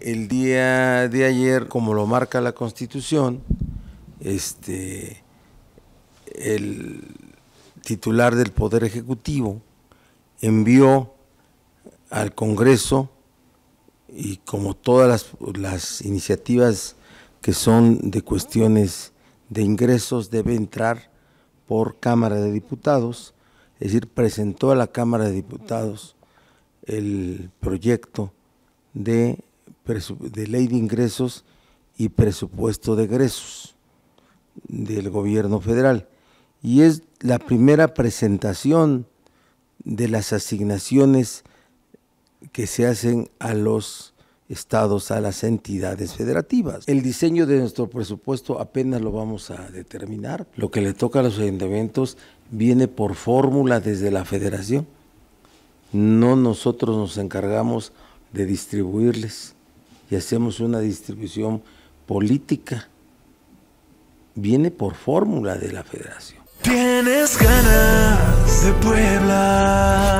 el día de ayer, como lo marca la Constitución, este, el titular del Poder Ejecutivo envió al Congreso y como todas las, las iniciativas que son de cuestiones de ingresos debe entrar por Cámara de Diputados, es decir, presentó a la Cámara de Diputados el proyecto de de ley de ingresos y presupuesto de egresos del gobierno federal. Y es la primera presentación de las asignaciones que se hacen a los estados, a las entidades federativas. El diseño de nuestro presupuesto apenas lo vamos a determinar. Lo que le toca a los ayuntamientos viene por fórmula desde la federación. No nosotros nos encargamos de distribuirles y hacemos una distribución política. Viene por fórmula de la federación. Tienes ganas de Puebla.